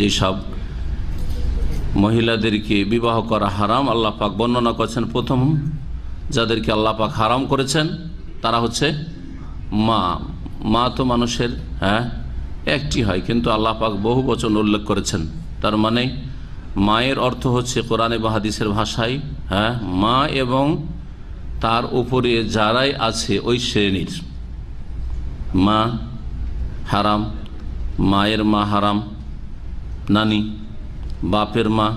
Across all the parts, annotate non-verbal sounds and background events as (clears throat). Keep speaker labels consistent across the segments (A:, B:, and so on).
A: যেসব মহিলাদেরকে বিবাহ করা হারাম আল্লাহ পাক বর্ণনা করেছেন প্রথম যাদেরকে আল্লাহ পাক হারাম করেছেন তারা হচ্ছে মা মা তো মানুষের হ্যাঁ একটি হয় কিন্তু আল্লাহ পাক বহু বচন উল্লেখ করেছেন তার মানে মায়ের অর্থ হচ্ছে কোরআনে বাহাদিসের ভাষায় হ্যাঁ মা এবং তার উপরে যারাই আছে ওই শ্রেণীর মা হারাম মায়ের মা হারাম নানি বাপের মা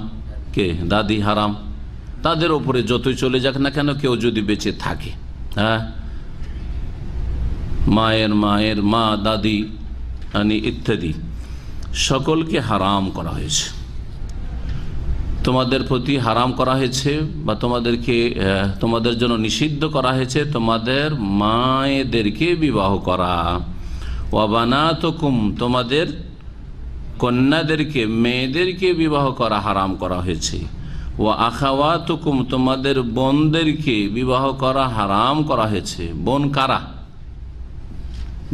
A: কে দাদি হারাম তাদের ওপরে যতই চলে যাক না কেন কেউ যদি বেঁচে থাকে হ্যাঁ মায়ের মায়ের মা দাদি আনি ইত্যাদি সকলকে হারাম করা হয়েছে তোমাদের প্রতি হারাম করা হয়েছে বা তোমাদেরকে তোমাদের জন্য নিষিদ্ধ করা হয়েছে তোমাদের মায়েদেরকে বিবাহ করা ওয়াবানাতকুম তোমাদের কন্যাদেরকে মেয়েদেরকে বিবাহ করা হারাম করা হয়েছে ও আখাওয়াতুকুম তোমাদের বোনদেরকে বিবাহ করা হারাম করা হয়েছে বোন কারা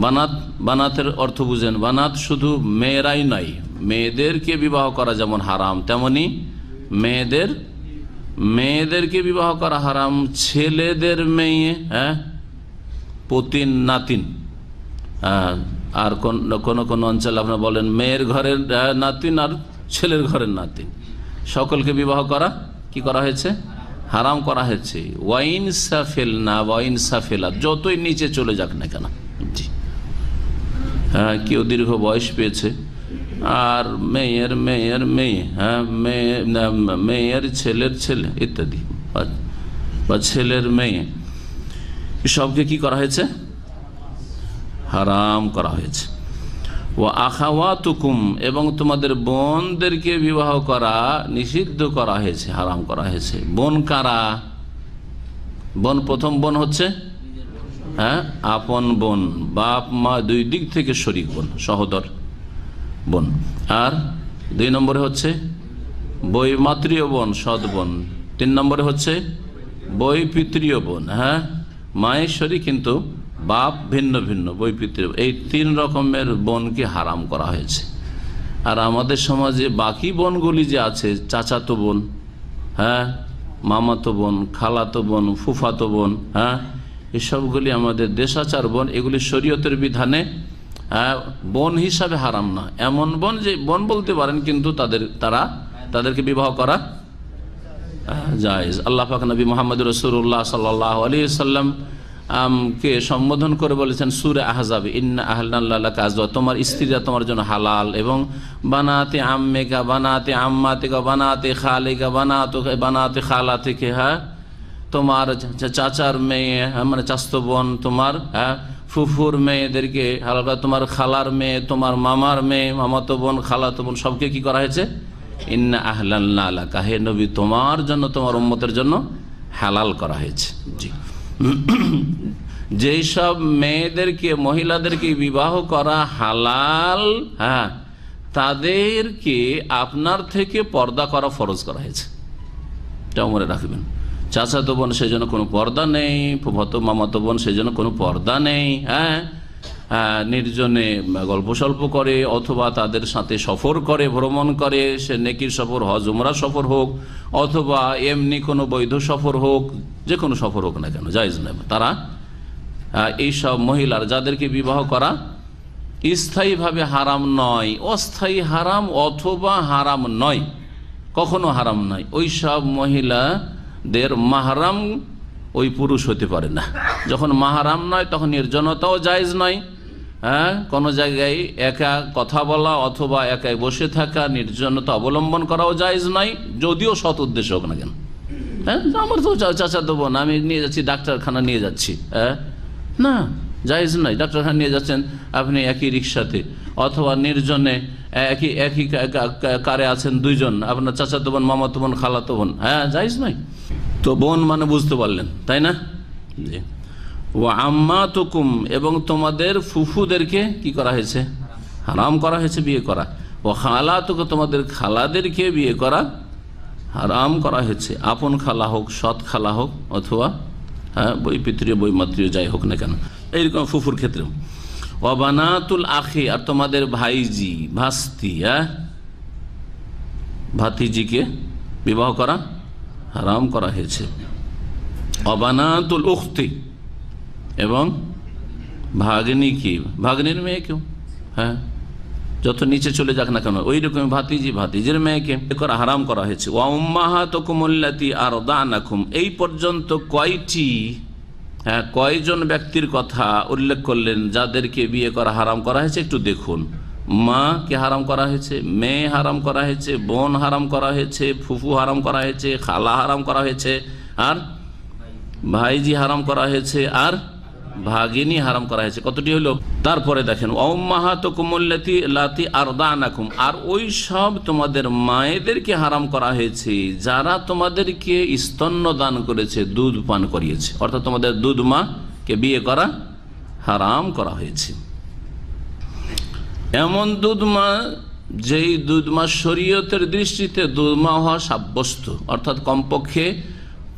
A: বানাত বানাতের অর্থ বুঝেন বানাত শুধু মেয়েরাই নয় মেয়েদেরকে বিবাহ করা যেমন হারাম তেমনি মেয়েদের মেয়েদেরকে বিবাহ করা হারাম ছেলেদের মেয়ে হ্যাঁ পতিন নাতিন আর কোন কোন অঞ্চলে আপনার বলেন মেয়ের ঘরের নাতিন আর ছেলের ঘরের নাতিন সকলকে বিবাহ করা কি করা হয়েছে হারাম করা হয়েছে ওয়াইন সাফেল না ওয়াইন সাফেলা যতই নিচে চলে যাক না কেন জি হ্যাঁ কেউ দীর্ঘ বয়স পেয়েছে আর মেয়ের মেয়ের মেয়ে হ্যাঁ মেয়ে মেয়ের ছেলের ছেলে ইত্যাদি বা ছেলের মেয়ে সবকে কি করা হয়েছে হারাম করা হয়েছে ও আখাওয়া তুকুম এবং তোমাদের বোনদেরকে বিবাহ করা নিষিদ্ধ করা হয়েছে হারাম করা হয়েছে বোন কারা বোন প্রথম বোন হচ্ছে হ্যাঁ আপন বোন বাপ মা দুই দিক থেকে শরিক বোন সহদর বোন আর দুই নম্বরে হচ্ছে মাতৃয় বোন সৎ বোন তিন নম্বরে হচ্ছে বই পিতৃয় বোন হ্যাঁ মায়ের শরীর কিন্তু বাপ ভিন্ন ভিন্ন বৈপিত্র এই তিন রকমের বনকে হারাম করা হয়েছে আর আমাদের সমাজে বাকি বনগুলি যে আছে চাচাতো বোন হ্যাঁ মামাতো বোন খালাতো বোন ফুফাতো বোন হ্যাঁ এসবগুলি আমাদের দেশাচার বন এগুলি শরীয়তের বিধানে হ্যাঁ, বন হিসাবে হারাম না এমন বন যে বন বলতে পারেন কিন্তু তাদের তারা তাদেরকে বিবাহ করা যায় আল্লাহ পাক নবী মোহাম্মদ রসুল্লাহ সাল্লাহ আলী সাল্লাম কে সম্বোধন করে বলেছেন সুরে আহজাব ইন্না আহ্লাল্লা কাজ তোমার স্ত্রীরা তোমার জন্য হালাল এবং বানাতে আম্মেকা বানাতে গা বানাতে খালেকা বানাত বানাতে খালা থেকে হ্যাঁ তোমার চাচার মেয়ে হ্যাঁ, মানে চাস্ত বোন তোমার হ্যাঁ ফুফুর মেয়েদেরকে হালকা তোমার খালার মেয়ে তোমার মামার মেয়ে মামাতো বোন খালাতো বোন সবকে কি করা হয়েছে ইন্না আহ্লাল্লা কাহে নবী তোমার জন্য তোমার উম্মতের জন্য হালাল করা হয়েছে জি (coughs) যেই সব মেয়েদেরকে মহিলাদেরকে বিবাহ করা হালাল হ্যাঁ তাদেরকে আপনার থেকে পর্দা করা ফরজ করা হয়েছে এটাও মনে রাখবেন চাচাতো বোন সেজন্য কোনো পর্দা নেই ফুফাতো মামাতো বোন সেজন্য কোনো পর্দা নেই হ্যাঁ হ্যাঁ, নির্জনে গল্প সল্প করে অথবা তাদের সাথে সফর করে ভ্রমণ করে সে নেকির সফর হজ সফর হোক অথবা এমনি কোনো বৈধ সফর হোক যে কোনো সফর হোক না কেন জায়জ নেব তারা এইসব মহিলার যাদেরকে বিবাহ করা স্থায়ীভাবে হারাম নয় অস্থায়ী হারাম অথবা হারাম নয় কখনো হারাম নয় ওই সব মহিলাদের মাহারাম ওই পুরুষ হতে পারে না যখন মাহারাম নয় তখন নির্জনতাও জায়জ নয় হ্যাঁ কোনো জায়গায় একা কথা বলা অথবা একাই বসে থাকা নির্জনতা অবলম্বন করাও জায়জ নাই যদিও সৎ উদ্দেশ্য হোক না কেন হ্যাঁ আমার তো চাচা দেবো না আমি নিয়ে যাচ্ছি ডাক্তারখানা নিয়ে যাচ্ছি হ্যাঁ না জায়জ নাই ডাক্তারখানা নিয়ে যাচ্ছেন আপনি একই রিক্সাতে অথবা নির্জনে একই একই কারে আছেন দুইজন আপনার চাচা তো বোন মামা তো বোন খালা তো বোন হ্যাঁ জায়জ নাই তো বোন মানে বুঝতে পারলেন তাই না জি ও আম্মা এবং তোমাদের ফুফুদেরকে কি করা হয়েছে হারাম করা হয়েছে বিয়ে করা ও খালা তোকে তোমাদের খালাদেরকে বিয়ে করা হারাম করা হয়েছে আপন খালা হোক সৎ খালা হোক অথবা হ্যাঁ বই পিতৃয় বই মাতৃয় যাই হোক না কেন এইরকম ফুফুর ক্ষেত্রেও অবানাতুল আখি আর তোমাদের ভাইজি ভাস্তি হ্যাঁ ভাতিজিকে বিবাহ করা হারাম করা হয়েছে অবানাতুল উখতি এবং ভাগ্নি কি ভাগ্নির কেউ হ্যাঁ যত নিচে চলে যাক না কেন ওই রকম ভাতিজি ভাতিজির মেয়েকে একর হারাম করা হয়েছে আর দানাকুম এই পর্যন্ত কয়টি হ্যাঁ কয়জন ব্যক্তির কথা উল্লেখ করলেন যাদেরকে বিয়ে করা হারাম করা হয়েছে একটু দেখুন মাকে হারাম করা হয়েছে মেয়ে হারাম করা হয়েছে বোন হারাম করা হয়েছে ফুফু হারাম করা হয়েছে খালা হারাম করা হয়েছে আর ভাইজি হারাম করা হয়েছে আর ভাগিনী হারাম করা হয়েছে কতটি হলো তারপরে দেখেন লাতি আর ওই সব তোমাদের মায়েদেরকে হারাম করা হয়েছে যারা তোমাদেরকে স্তন্য দান করেছে দুধ পান করিয়েছে অর্থাৎ তোমাদের দুধ কে বিয়ে করা হারাম করা হয়েছে এমন দুধ মা যেই দুধ মা শরীয়তের দৃষ্টিতে দুধ মা হওয়া সাব্যস্ত অর্থাৎ কমপক্ষে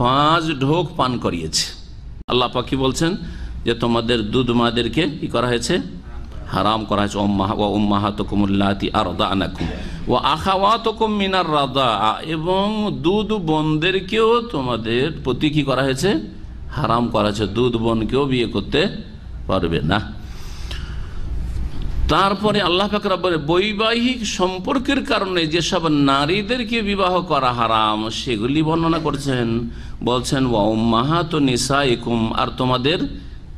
A: পাঁচ ঢোক পান করিয়েছে আল্লাহ পাকি বলছেন যে তোমাদের দুধ মাদেরকে কি করা হয়েছে হারাম করা হয়েছে ওম্মাহা ও উম্মাহাতকুমুল্লাতি আরদা আনাকুম ও আখাওয়াতকুম মিনার রাদা এবং দুধ বোনদেরকেও তোমাদের প্রতি কি করা হয়েছে হারাম করা হয়েছে দুধ বোনকেও বিয়ে করতে পারবে না তারপরে আল্লাহ ফাকরাবলে বৈবাহিক সম্পর্কের কারণে যেসব নারীদেরকে বিবাহ করা হারাম সেগুলি বর্ণনা করছেন বলছেন ওয়া মাহাত নিসা ইকুম আর তোমাদের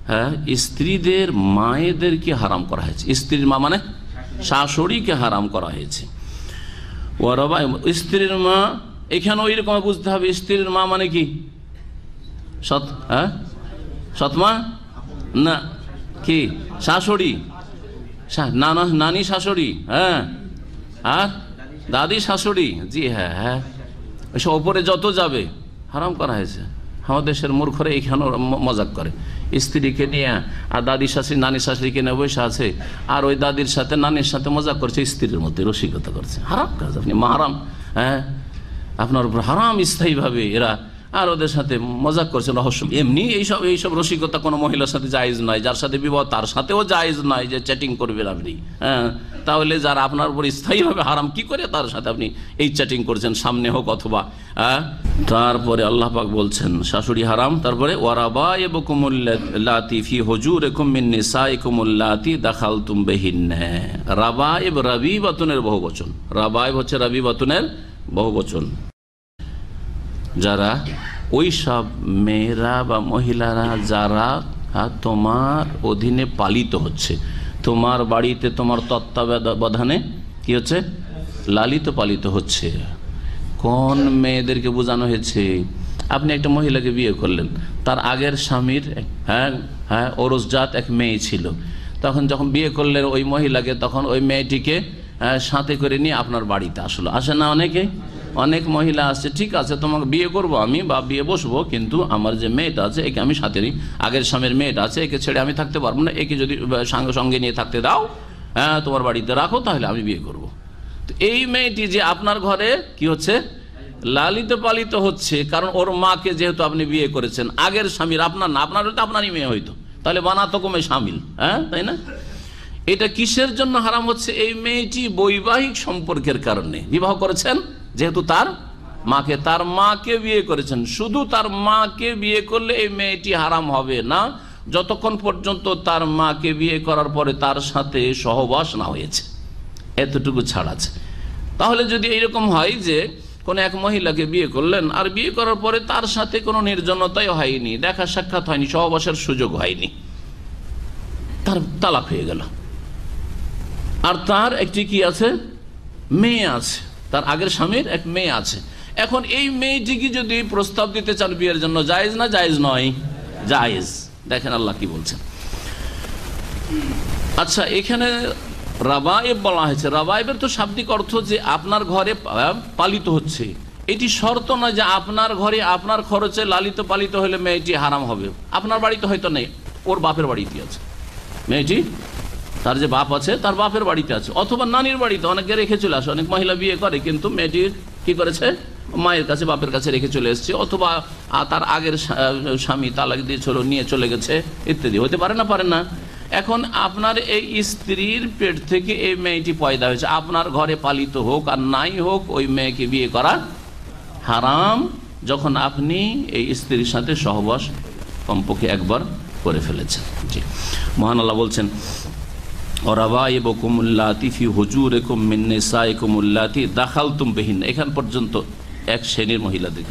A: হ্যাঁ স্ত্রীদের মায়েদেরকে হারাম করা হয়েছে স্ত্রীর মা মানে শাশুড়িকে হারাম করা হয়েছে ওয়ারবা স্ত্রীর মা এখানে ওই রকম বুঝতে হবে স্ত্রীর মা মানে কি সৎ হ্যাঁ সৎমা না কি শাশুড়ি নানা নানি শাশুড়ি হ্যাঁ আর দাদি শাশুড়ি জি হ্যাঁ হ্যাঁ ওইসব ওপরে যত যাবে হারাম করা হয়েছে আমাদের দেশের মূর্খরে এইখানেও মজাক করে স্ত্রীকে নিয়ে আর দাদি শাশুড়ি নানি শাশুড়িকে নিয়ে বসে আছে আর ওই দাদির সাথে নানির সাথে মজা করছে স্ত্রীর মধ্যে রসিকতা করছে হারাম কাজ আপনি হারাম হ্যাঁ আপনার উপর হারাম স্থায়ীভাবে এরা আর ওদের সাথে মজাক করছে রহস্য এমনি এইসব এইসব রসিকতা কোনো মহিলার সাথে জায়জ নয় যার সাথে বিবাহ তার সাথেও জায়েজ নয় যে চ্যাটিং করবেন আপনি হ্যাঁ তাহলে যারা আপনার উপর স্থায়ীভাবে হারাম কি করে তার সাথে আপনি এই চ্যাটিং করছেন সামনে হোক অথবা হ্যাঁ তারপরে আল্লাহ পাক বলছেন শাশুড়ি হারাম তারপরে ওয়ারাবা এবং কুমুল্লাতি ফি হজুর একুমিনিসা একুমুল্লাতি দাখাল তুম বেহিন রাবায়েব রবি বাতুনের বহু বচন রাবায়েব হচ্ছে রবি বাতুনের বহু বচন যারা ওই সব মেয়েরা বা মহিলারা যারা তোমার অধীনে পালিত হচ্ছে তোমার বাড়িতে তোমার তত্ত্বাবধানে কি হচ্ছে লালিত পালিত হচ্ছে কোন মেয়েদেরকে বোঝানো হয়েছে আপনি একটা মহিলাকে বিয়ে করলেন তার আগের স্বামীর হ্যাঁ হ্যাঁ ওরসজাত এক মেয়ে ছিল তখন যখন বিয়ে করলেন ওই মহিলাকে তখন ওই মেয়েটিকে সাথে করে নিয়ে আপনার বাড়িতে আসলো আসে না অনেকে অনেক মহিলা আসছে ঠিক আছে তোমাকে বিয়ে করব আমি বা বিয়ে বসবো কিন্তু আমার যে মেয়েটা আছে একে আমি সাথে নিই আগের স্বামীর মেয়েটা আছে একে ছেড়ে আমি থাকতে পারবো না একে যদি সঙ্গে সঙ্গে নিয়ে থাকতে দাও হ্যাঁ তোমার বাড়িতে রাখো তাহলে আমি বিয়ে করব। তো এই মেয়েটি যে আপনার ঘরে কি হচ্ছে লালিত পালিত হচ্ছে কারণ ওর মাকে যেহেতু আপনি বিয়ে করেছেন আগের স্বামীর আপনার না আপনার হয়তো আপনারই মেয়ে হইতো তাহলে বানাতো কমে সামিল হ্যাঁ তাই না এটা কিসের জন্য হারাম হচ্ছে এই মেয়েটি বৈবাহিক সম্পর্কের কারণে বিবাহ করেছেন যেহেতু তার মাকে তার মাকে বিয়ে করেছেন শুধু তার মাকে বিয়ে করলে এই মেয়েটি হারাম হবে না যতক্ষণ পর্যন্ত তার মাকে বিয়ে করার পরে তার সাথে সহবাস না হয়েছে এতটুকু ছাড় আছে তাহলে যদি এইরকম হয় যে কোনো এক মহিলাকে বিয়ে করলেন আর বিয়ে করার পরে তার সাথে কোনো নির্জনতাই হয়নি দেখা সাক্ষাৎ হয়নি সহবাসের সুযোগ হয়নি তার তালাক হয়ে গেল আর তার একটি কি আছে মেয়ে আছে তার আগের স্বামীর এক মেয়ে আছে এখন এই মেয়েটিকে যদি প্রস্তাব দিতে চান বিয়ের জন্য জায়েজ না জায়েজ নয় জায়েজ দেখেন আল্লাহ কি বলছেন আচ্ছা এখানে রাবায়েব বলা হয়েছে রাবায়েবের তো শাব্দিক অর্থ যে আপনার ঘরে পালিত হচ্ছে এটি শর্ত না যে আপনার ঘরে আপনার খরচে লালিত পালিত হলে মেয়েটি হারাম হবে আপনার বাড়িতে হয়তো নেই ওর বাপের বাড়িতে আছে মেয়েটি তার যে বাপ আছে তার বাপের বাড়িতে আছে অথবা নানির বাড়িতে অনেকে রেখে চলে আসে অনেক মহিলা বিয়ে করে কিন্তু মেয়েটির কি করেছে মায়ের কাছে বাপের কাছে রেখে চলে এসছে অথবা তার আগের স্বামী তালাক দিয়ে চলো নিয়ে চলে গেছে ইত্যাদি হতে পারে না পারে না এখন আপনার এই স্ত্রীর পেট থেকে এই মেয়েটি পয়দা হয়েছে আপনার ঘরে পালিত হোক আর নাই হোক ওই মেয়েকে বিয়ে করা হারাম যখন আপনি এই স্ত্রীর সাথে সহবাস কমপক্ষে একবার করে ফেলেছেন জি মহান আল্লাহ বলছেন হুজুর মিন্নেসা এখান পর্যন্ত এক শ্রেণীর মহিলাদের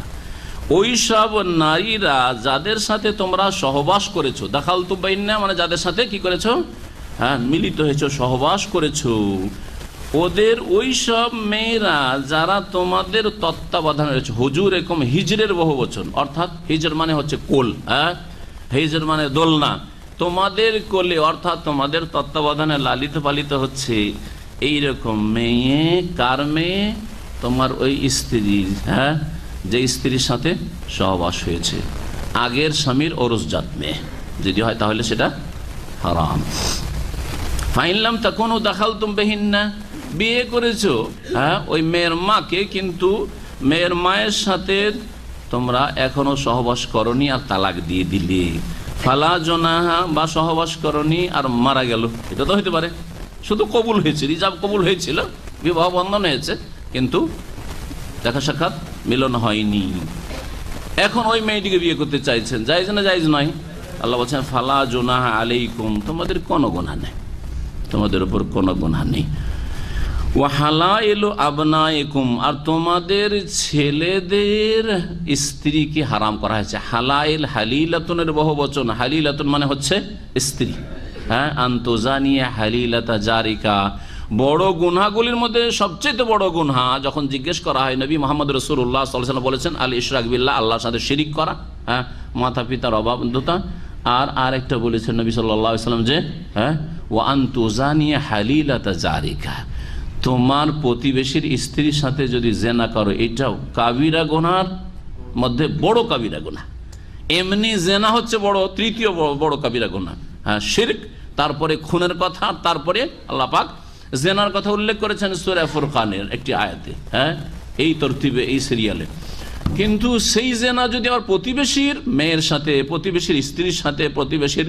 A: ওই সব নারীরা যাদের সাথে তোমরা সহবাস করেছো দাখাল তুম মানে যাদের সাথে কি করেছো হ্যাঁ মিলিত হয়েছো সহবাস করেছো ওদের ওই সব মেয়েরা যারা তোমাদের তত্ত্বাবধানে রয়েছে হুজুর এরকম হিজরের বহু বচন অর্থাৎ হিজর মানে হচ্ছে কোল হ্যাঁ হিজর মানে দোলনা তোমাদের কোলে অর্থাৎ তোমাদের তত্ত্বাবধানে লালিত পালিত হচ্ছে এই রকম মেয়ে কার মেয়ে তোমার ওই স্ত্রীর হ্যাঁ যে স্ত্রীর সাথে সহবাস হয়েছে আগের স্বামীর ওরসজাত মেয়ে যদি হয় তাহলে সেটা হারাম ফাইনলাম তা কোনো দেখাল তুমি বেহিন না বিয়ে করেছ হ্যাঁ ওই মেয়ের মাকে কিন্তু মেয়ের মায়ের সাথে তোমরা এখনো সহবাস করনি আর তালাক দিয়ে দিলে ফালা জনাহা বা সহবাস করণী আর মারা গেল এটা তো হইতে পারে শুধু কবুল হয়েছে রিজার্ভ কবুল হয়েছিল বিবাহ বন্ধন হয়েছে কিন্তু দেখা সাক্ষাৎ মিলন হয়নি এখন ওই মেয়েটিকে বিয়ে করতে চাইছেন যাইজ না যাইজ নয় আল্লাহ বলছেন ফালা জোনাহা আলাইকুম তোমাদের কোনো গোনা নেই তোমাদের উপর কোনো গোনা নেই আর তোমাদের ছেলেদের স্ত্রীকে হারাম করা হয়েছে হালাইল হালিলাতনের বহু বচন হালিলাতন মানে হচ্ছে স্ত্রী হ্যাঁ আন্তজানিয়া হালিলাতা জারিকা বড় গুনাগুলির মধ্যে সবচেয়ে বড় গুনহা যখন জিজ্ঞেস করা হয় নবী মোহাম্মদ রসুল্লাহ বলেছেন আলী ইসরাক বিল্লাহ আল্লাহর সাথে শিরিক করা হ্যাঁ মাতা পিতার অবাবন্ধতা আর আর একটা বলেছেন নবী সাল্লাহ সাল্লাম যে হ্যাঁ ও আন্তজানিয়া হালিলাতা জারিকা তোমার প্রতিবেশীর স্ত্রীর সাথে যদি জেনা করো এটাও কাবিরা গোনার মধ্যে বড় কাবিরা গোনা এমনি জেনা হচ্ছে বড় তৃতীয় বড় কাবিরা গোনা হ্যাঁ শির্ক তারপরে খুনের কথা তারপরে আল্লাপাক জেনার কথা উল্লেখ করেছেন সুরা খানের একটি আয়াতে হ্যাঁ এই তরতিবে এই সিরিয়ালে কিন্তু সেই জেনা যদি আমার প্রতিবেশীর মেয়ের সাথে প্রতিবেশীর স্ত্রীর সাথে প্রতিবেশীর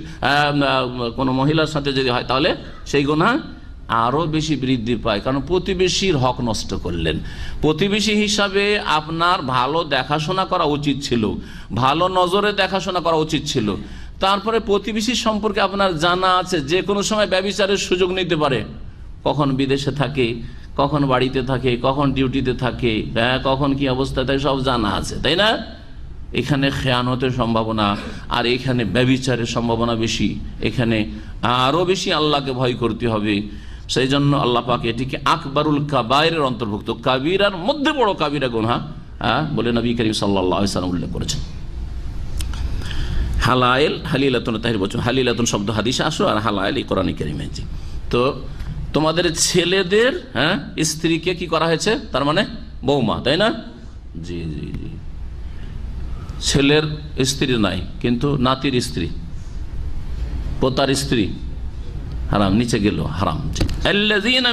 A: কোনো মহিলার সাথে যদি হয় তাহলে সেই গোনা আরও বেশি বৃদ্ধি পায় কারণ প্রতিবেশীর হক নষ্ট করলেন প্রতিবেশী হিসাবে আপনার ভালো দেখাশোনা করা উচিত ছিল ভালো নজরে দেখাশোনা করা উচিত ছিল তারপরে প্রতিবেশী সম্পর্কে আপনার জানা আছে যে কোনো সময় ব্যবচারের সুযোগ নিতে পারে কখন বিদেশে থাকে কখন বাড়িতে থাকে কখন ডিউটিতে থাকে হ্যাঁ কখন কি অবস্থা থাকে সব জানা আছে তাই না এখানে খেয়ানতের সম্ভাবনা আর এখানে ব্যবিচারের সম্ভাবনা বেশি এখানে আরও বেশি আল্লাহকে ভয় করতে হবে সেই জন্য আল্লাহ পাক এটিকে আকবরুল কাবায়ের অন্তর্ভুক্ত কাবিরার মধ্যে বড় কাবিরা গোনা হ্যাঁ? হ্যাঁ? বলে নবী করিম সাল্লাম উল্লেখ করেছেন হালাইল হালিলাতন তাহির বচন হালিলাতন শব্দ হাদিসে আসো আর হালাইল এই কোরআন করিমে তো তোমাদের ছেলেদের হ্যাঁ স্ত্রীকে কি করা হয়েছে তার মানে বৌমা তাই না জি জি জি ছেলের স্ত্রী নাই কিন্তু নাতির স্ত্রী পোতার স্ত্রী হারাম নিচে গেল হারাম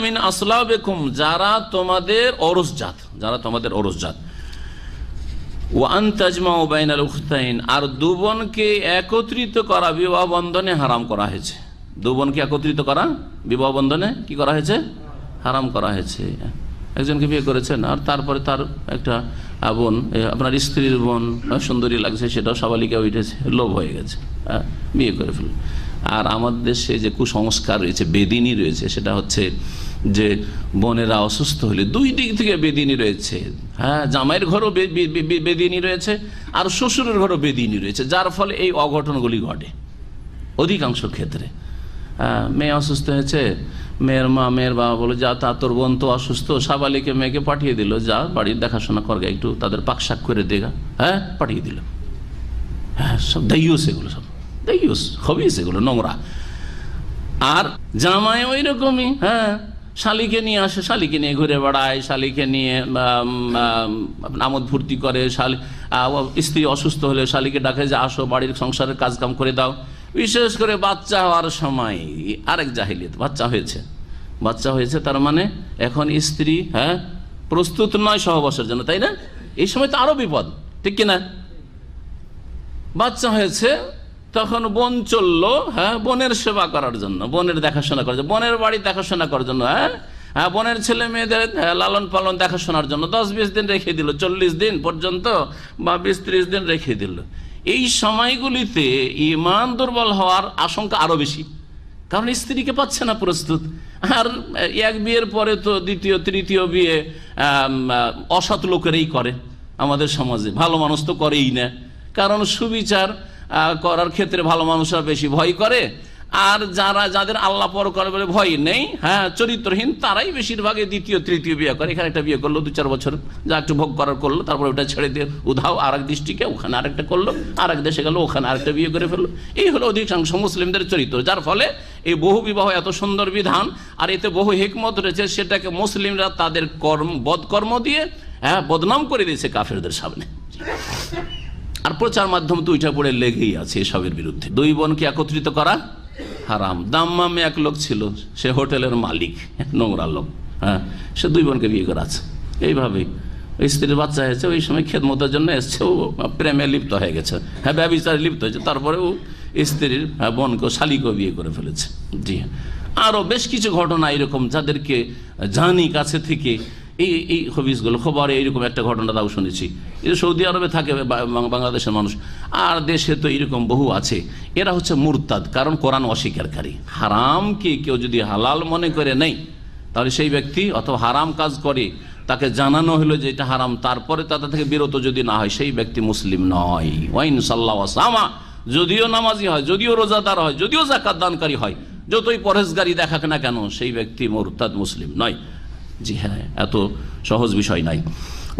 A: মিন আসলাবেকুম যারা তোমাদের অরসজাত যারা তোমাদের অরসজাত ওয়ান তাজমা ওবাইন আল উখতাইন আর দুবনকে একত্রিত করা বিবাহ বন্ধনে হারাম করা হয়েছে দুবনকে একত্রিত করা বিবাহ বন্ধনে কি করা হয়েছে হারাম করা হয়েছে একজনকে বিয়ে করেছেন আর তারপরে তার একটা বোন আপনার স্ত্রীর বোন সুন্দরী লাগছে সেটাও সাবালিকা উঠেছে লোভ হয়ে গেছে বিয়ে করে ফেলল আর আমাদের দেশে যে কুসংস্কার রয়েছে বেদিনী রয়েছে সেটা হচ্ছে যে বোনেরা অসুস্থ হলে দুই দিক থেকে বেদিনী রয়েছে হ্যাঁ জামাইয়ের ঘরও বেদিনী রয়েছে আর শ্বশুরের ঘরও বেদিনী রয়েছে যার ফলে এই অঘটনগুলি ঘটে অধিকাংশ ক্ষেত্রে হ্যাঁ, মেয়ে অসুস্থ হয়েছে মেয়ের মা মেয়ের বাবা বলে যা তা তোর বোন তো অসুস্থ সাবালিকে মেয়েকে পাঠিয়ে দিল যা বাড়ির দেখাশোনা করগে একটু তাদের পাকশাক করে দেগা হ্যাঁ পাঠিয়ে দিল হ্যাঁ সব দায়ীও সেগুলো সব নোংরা আর জামায় ওই রকমই হ্যাঁ শালিকে নিয়ে আসে শালিকে নিয়ে ঘুরে বেড়ায় শালিকে নিয়ে আমোদ ভর্তি করে শালি স্ত্রী অসুস্থ হলে শালিকে ডাকে যে আসো বাড়ির সংসারের কাজকাম করে দাও বিশেষ করে বাচ্চা হওয়ার সময় আরেক জাহিলিয়ত বাচ্চা হয়েছে বাচ্চা হয়েছে তার মানে এখন স্ত্রী হ্যাঁ প্রস্তুত নয় সহবাসের জন্য তাই না এই সময় তো আরো বিপদ ঠিক কিনা বাচ্চা হয়েছে তখন বোন চললো হ্যাঁ বোনের সেবা করার জন্য বোনের দেখাশোনা করার জন্য বোনের বাড়ি দেখাশোনা করার জন্য হ্যাঁ হ্যাঁ বোনের ছেলে মেয়েদের হ্যাঁ, লালন পালন দেখাশোনার জন্য দশ বিশ দিন রেখে দিল চল্লিশ দিন পর্যন্ত বা বিশ ত্রিশ দিন রেখে দিল এই সময়গুলিতে ইমান দুর্বল হওয়ার আশঙ্কা আরো বেশি কারণ স্ত্রীকে পাচ্ছে না প্রস্তুত আর এক বিয়ের পরে তো দ্বিতীয় তৃতীয় বিয়ে অসৎ লোকেরই করে আমাদের সমাজে ভালো মানুষ তো করেই না কারণ সুবিচার করার ক্ষেত্রে ভালো মানুষরা বেশি ভয় করে আর যারা যাদের আল্লাহ পর করে বলে ভয় নেই হ্যাঁ চরিত্রহীন তারাই বেশিরভাগে দ্বিতীয় তৃতীয় বিয়ে করে এখানে একটা বিয়ে করলো দু চার বছর যা একটু ভোগ করার করলো তারপর ওটা ছেড়ে দিয়ে উধাও আর এক দৃষ্টিকে ওখানে আরেকটা করলো আর এক দেশে গেলো ওখানে আরেকটা বিয়ে করে ফেললো এই হলো অধিকাংশ মুসলিমদের চরিত্র যার ফলে এই বহু বিবাহ এত সুন্দর বিধান আর এতে বহু হেকমত রয়েছে সেটাকে মুসলিমরা তাদের কর্ম বদকর্ম দিয়ে হ্যাঁ বদনাম করে দিয়েছে কাফেরদের সামনে আর প্রচার মাধ্যম তো ওইটা পড়ে লেগেই আছে এসবের বিরুদ্ধে দুই বোনকে একত্রিত করা হারাম দাম্মামে এক লোক ছিল সে হোটেলের মালিক নোংরা লোক হ্যাঁ সে দুই বোনকে বিয়ে করা আছে এইভাবেই স্ত্রীর বাচ্চা হয়েছে ওই সময় মতের জন্য এসছে ও প্রেমে লিপ্ত হয়ে গেছে হ্যাঁ ব্যবচারে লিপ্ত হয়েছে তারপরে ও স্ত্রীর হ্যাঁ, বোনকে শালিকে বিয়ে করে ফেলেছে জি হ্যাঁ আরও বেশ কিছু ঘটনা এরকম যাদেরকে জানি কাছে থেকে এই এই হবিসগুলো খবর এইরকম একটা ঘটনা তাও শুনেছি এটা সৌদি আরবে থাকে বাংলাদেশের মানুষ আর দেশে তো এরকম বহু আছে এরা হচ্ছে মুরতাদ কারণ কোরআন অস্বীকারী হারামকে কেউ যদি হালাল মনে করে নেই তাহলে সেই ব্যক্তি অথবা হারাম কাজ করে তাকে জানানো হলো যে এটা হারাম তারপরে তাদের থেকে বিরত যদি না হয় সেই ব্যক্তি মুসলিম নয় ওয়াইন সাল্লাহসামা যদিও নামাজি হয় যদিও রোজাদার হয় যদিও জাকাত দানকারী হয় যতই পরেজগারি দেখাক না কেন সেই ব্যক্তি মুরতাদ মুসলিম নয় জি হ্যাঁ এত সহজ বিষয় নাই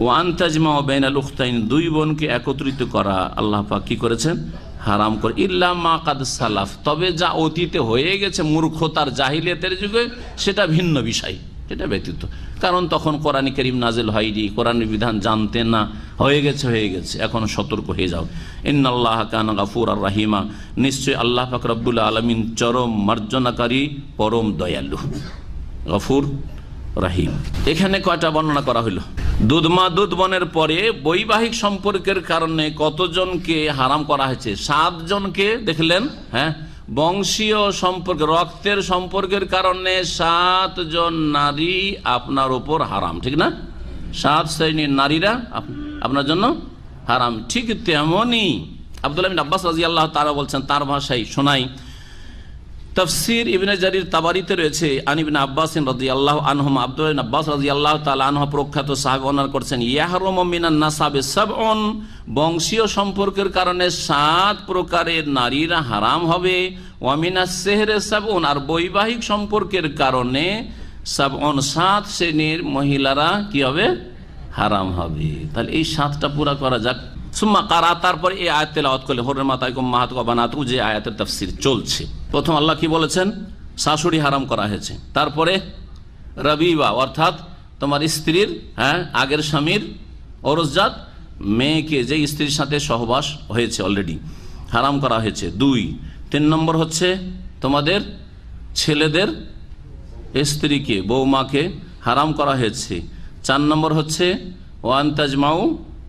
A: ওয়ান তাজমা বেনা লুখতাইন দুই বোনকে একত্রিত করা আল্লাহ পাক কি করেছেন হারাম করে ইল্লা মা কাদ সালাফ তবে যা অতীতে হয়ে গেছে মূর্খতার জাহিলিয়াতের যুগে সেটা ভিন্ন বিষয় এটা ব্যতীত কারণ তখন কোরআন করিম নাজেল হয়নি কোরআন বিধান জানতেন না হয়ে গেছে হয়ে গেছে এখন সতর্ক হয়ে যাও ইন্নআল্লাহ কান গাফুর আর রাহিমা নিশ্চয়ই আল্লাহ ফাকরাবুল্লা আলমিন চরম মার্জনাকারী পরম দয়ালু গফুর রাহিম এখানে কয়টা বর্ণনা করা হইল দুধমা দুধ বনের পরে বৈবাহিক সম্পর্কের কারণে কতজনকে হারাম করা হয়েছে সাতজনকে দেখলেন হ্যাঁ বংশীয় সম্পর্ক রক্তের সম্পর্কের কারণে সাতজন নারী আপনার ওপর হারাম ঠিক না সাত শ্রেণীর নারীরা আপনার জন্য হারাম ঠিক তেমনই আব্দুল আব্বাস রাজিয়াল আল্লাহ তারা বলছেন তার ভাষায় শোনাই তফসির ইবনে জারির তাবারিতে রয়েছে আনিবিন আব্বাস রাজি আল্লাহ আনহম আব্দুল আব্বাস রাজি আল্লাহ আনহ প্রখ্যাত সাহেব অনার করছেন ইয়াহরম মিনান্না সাবে সব অন বংশীয় সম্পর্কের কারণে সাত প্রকারের নারীরা হারাম হবে ওয়ামিনা সেহরে সব অন আর বৈবাহিক সম্পর্কের কারণে সব অন সাত শ্রেণীর মহিলারা কি হবে হারাম হবে তাহলে এই সাতটা পুরা করা যাক সুম্মা কারা তারপর এই আয়াত তেলাওয়াত করলে হরের মাতায় মাহাত কবানাত যে আয়াতের তফসির চলছে প্রথম আল্লাহ কি বলেছেন শাশুড়ি হারাম করা হয়েছে তারপরে রবিবা অর্থাৎ তোমার স্ত্রীর হ্যাঁ আগের স্বামীর অরসজাত মেয়েকে যে স্ত্রীর সাথে সহবাস হয়েছে অলরেডি হারাম করা হয়েছে দুই তিন নম্বর হচ্ছে তোমাদের ছেলেদের স্ত্রীকে বৌমাকে হারাম করা হয়েছে চার নম্বর হচ্ছে ওয়ান তাজমাউ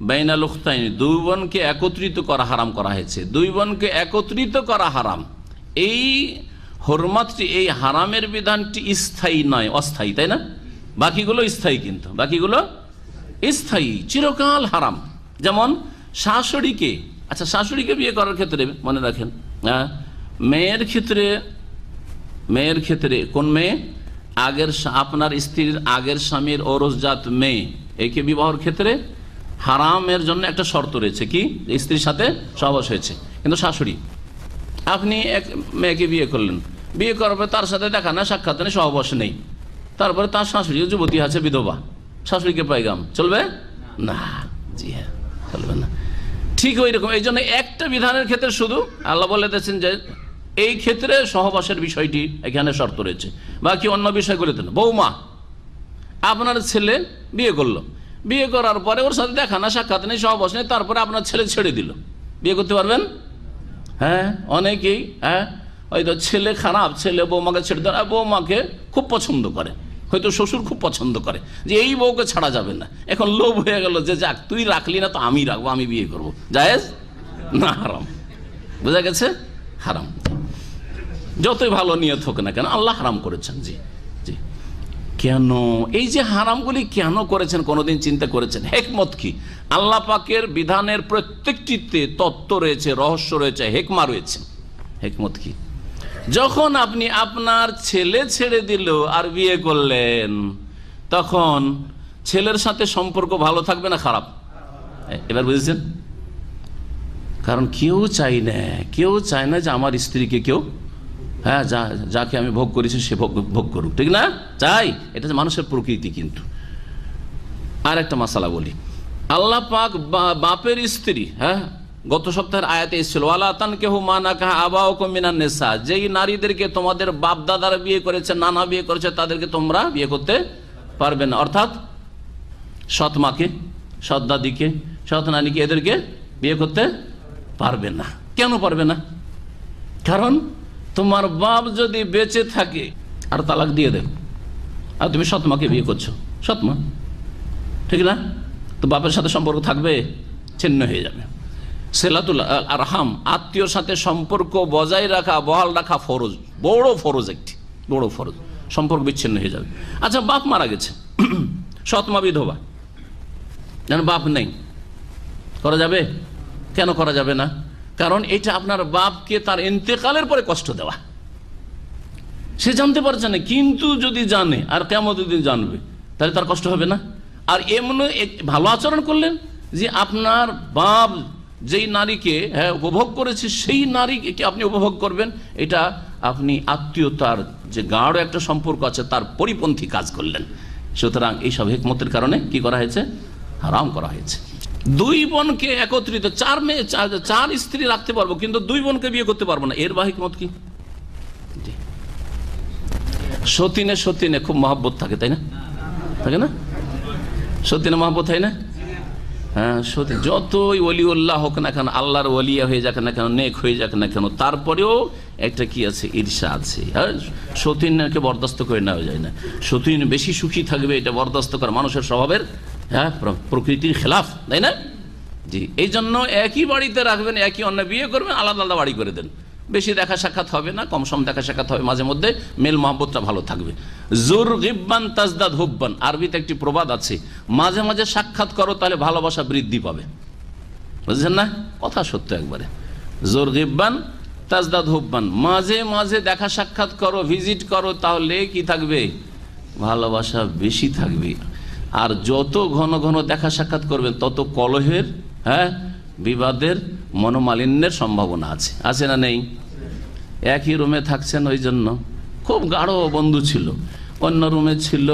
A: বেইনালুখতাইন দুই বোনকে একত্রিত করা হারাম করা হয়েছে দুই বোনকে একত্রিত করা হারাম এই হরমাতটি এই হারামের বিধানটি স্থায়ী নয় অস্থায়ী তাই না বাকিগুলো স্থায়ী কিন্তু বাকিগুলো স্থায়ী চিরকাল হারাম যেমন শাশুড়িকে আচ্ছা শাশুড়িকে বিয়ে করার ক্ষেত্রে মনে রাখেন হ্যাঁ, মেয়ের ক্ষেত্রে মেয়ের ক্ষেত্রে কোন মেয়ে আগের আপনার স্ত্রীর আগের স্বামীর অরসজাত মেয়ে একে বিবাহর ক্ষেত্রে হারামের জন্য একটা শর্ত রয়েছে কি স্ত্রীর সাথে সহবাস হয়েছে কিন্তু শাশুড়ি আপনি এক মেয়েকে বিয়ে করলেন বিয়ে করার পরে তার সাথে দেখা না সাক্ষাৎ নেই সহবাস নেই তারপরে তার শাশুড়ি যুবতী আছে বিধবা শাশুড়িকে পাইগাম চলবে না জি হ্যাঁ চলবে না ঠিক ওই রকম এই জন্য একটা বিধানের ক্ষেত্রে শুধু আল্লাহ বলে দিয়েছেন যে এই ক্ষেত্রে সহবাসের বিষয়টি এখানে শর্ত রয়েছে বাকি অন্য করে দেন বৌমা আপনার ছেলে বিয়ে করলো বিয়ে করার পরে ওর সাথে দেখা না সাক্ষাৎ নেই সহবাস নেই তারপরে আপনার ছেলে ছেড়ে দিল বিয়ে করতে পারবেন হ্যাঁ অনেকেই হ্যাঁ হয়তো ছেলে খারাপ ছেলে বৌমাকে ছেড়ে দেয় আর বৌমাকে খুব পছন্দ করে হয়তো শ্বশুর খুব পছন্দ করে যে এই বউকে ছাড়া যাবে না এখন লোভ হয়ে গেল যে যাক তুই রাখলি না তো আমি রাখবো আমি বিয়ে করব জায়েজ না হারাম বোঝা গেছে হারাম যতই ভালো নিয়ত হোক না কেন আল্লাহ হারাম করেছেন জি কেন এই যে হারামগুলি কেন করেছেন কোনোদিন চিন্তা করেছেন হেকমত কি আল্লাহ পাকের বিধানের প্রত্যেকটিতে তত্ত্ব রয়েছে রহস্য রয়েছে হেকমা রয়েছে হেকমত কি যখন আপনি আপনার ছেলে ছেড়ে দিল আর বিয়ে করলেন তখন ছেলের সাথে সম্পর্ক ভালো থাকবে না খারাপ এবার বুঝেছেন কারণ কেউ চাই না কেউ চায় না যে আমার স্ত্রীকে কেউ হ্যাঁ যা যাকে আমি ভোগ করেছি সে ভোগ ভোগ করুক ঠিক না চাই এটা মানুষের প্রকৃতি কিন্তু আর একটা মশালা বলি আল্লাহ পাক বাপের স্ত্রী হ্যাঁ গত সপ্তাহের আয়াতে এসেছিল আল্লাহ তান কেহ মানা কাহা আবা ও নেশা যেই নারীদেরকে তোমাদের বাপ দাদারা বিয়ে করেছে নানা বিয়ে করেছে তাদেরকে তোমরা বিয়ে করতে পারবে না অর্থাৎ সৎ মাকে সৎ দাদিকে সৎ নানিকে এদেরকে বিয়ে করতে পারবে না কেন পারবে না কারণ তোমার বাপ যদি বেঁচে থাকে আর তালাক দিয়ে দেব আর তুমি সৎমাকে বিয়ে করছো সৎমা ঠিক না তো বাপের সাথে সম্পর্ক থাকবে ছিন্ন হয়ে যাবে সেলাতুল আরহাম আত্মীয়র সাথে সম্পর্ক বজায় রাখা বহাল রাখা ফরজ বড় ফরজ একটি বড় ফরজ সম্পর্ক বিচ্ছিন্ন হয়ে যাবে আচ্ছা বাপ মারা গেছে (clears throat) সৎমা বিধবা যেন বাপ নেই করা যাবে কেন করা যাবে না কারণ এটা আপনার বাপকে তার ইন্তেকালের পরে কষ্ট দেওয়া সে জানতে পারছে না কিন্তু যদি জানে আর কেমন যদি জানবে তাহলে তার কষ্ট হবে না আর এমন ভালো আচরণ করলেন যে আপনার বাপ যেই নারীকে হ্যাঁ উপভোগ করেছে সেই নারীকে আপনি উপভোগ করবেন এটা আপনি আত্মীয়তার যে গাঢ় একটা সম্পর্ক আছে তার পরিপন্থী কাজ করলেন সুতরাং এইসব হেকমতের কারণে কি করা হয়েছে হারাম করা হয়েছে দুই বোনকে একত্রিত চার মেয়ে চার স্ত্রী রাখতে পারবো কিন্তু দুই বোনকে বিয়ে করতে পারবো না এর বাহিক মত কি সতীনে সতীনে খুব মহাব্বত থাকে তাই না থাকে না সতীনে মহাব্বত হয় না হ্যাঁ সত্যি যতই অলিউল্লাহ হোক না কেন আল্লাহর অলিয়া হয়ে যাক না কেন নেক হয়ে যাক না কেন তারপরেও একটা কি আছে ঈর্ষা আছে হ্যাঁ, সতীনকে বরদাস্ত করে নেওয়া যায় না সতীন বেশি সুখী থাকবে এটা বরদাস্ত করা মানুষের স্বভাবের হ্যাঁ প্রকৃতির খেলাফ তাই না জি এই জন্য একই বাড়িতে রাখবেন একই অন্য বিয়ে করবেন আলাদা আলাদা বাড়ি করে দেন বেশি দেখা সাক্ষাৎ হবে না কম সম দেখা সাক্ষাৎ হবে মাঝে মধ্যে মেল মহাবতটা ভালো থাকবে জোর গিব্বান তাজদাদ হুব্বান আরবিতে একটি প্রবাদ আছে মাঝে মাঝে সাক্ষাৎ করো তাহলে ভালোবাসা বৃদ্ধি পাবে বুঝছেন না কথা সত্য একবারে জোর গিব্বান তাজদাদ হুব্বান মাঝে মাঝে দেখা সাক্ষাৎ করো ভিজিট করো তাহলে কি থাকবে ভালোবাসা বেশি থাকবে আর যত ঘন ঘন দেখা সাক্ষাৎ করবেন তত কলহের হ্যাঁ বিবাদের মনোমালিন্যের সম্ভাবনা আছে আছে না নেই একই রুমে থাকছেন ওই জন্য খুব গাঢ় বন্ধু ছিল অন্য রুমে ছিল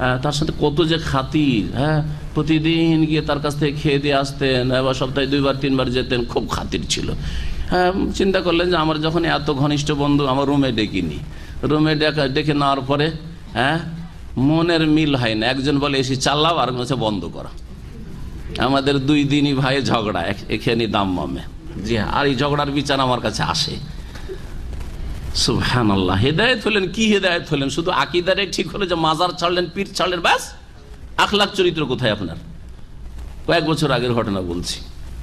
A: হ্যাঁ, তার সাথে কত যে খাতির হ্যাঁ প্রতিদিন গিয়ে তার কাছ থেকে খেয়ে দিয়ে আসতেন বা সপ্তাহে দুইবার তিনবার যেতেন খুব খাতির ছিল হ্যাঁ চিন্তা করলেন যে আমার যখন এত ঘনিষ্ঠ বন্ধু আমার রুমে ডেকিনি রুমে ডেকে ডেকে নেওয়ার পরে হ্যাঁ মনের মিল হয় না একজন বলে এসি চালাও আর হচ্ছে বন্ধ করা আমাদের দুই দিনই ভাই ঝগড়া এখানে দাম মামে জি হ্যাঁ আর এই ঝগড়ার বিচার আমার কাছে আসে হ্যাঁ আল্লাহ হেদায়ত হলেন কি হেদায়ত হলেন শুধু আকিদারে ঠিক হলো যে মাজার ছাড়লেন পীর ছাড়লেন ব্যাস আখলাখ চরিত্র কোথায় আপনার কয়েক বছর আগের ঘটনা বলছি